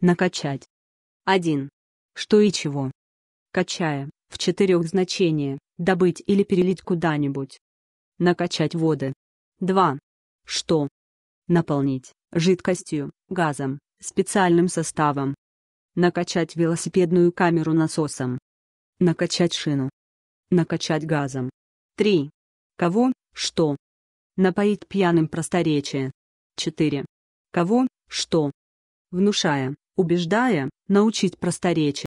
Накачать. 1. Что и чего. Качая, в четырех значения, добыть или перелить куда-нибудь. Накачать воды. 2. Что. Наполнить, жидкостью, газом, специальным составом. Накачать велосипедную камеру насосом. Накачать шину. Накачать газом. 3. Кого, что. Напоить пьяным просторечие. 4. Кого, что. Внушая, убеждая, научить просторечие.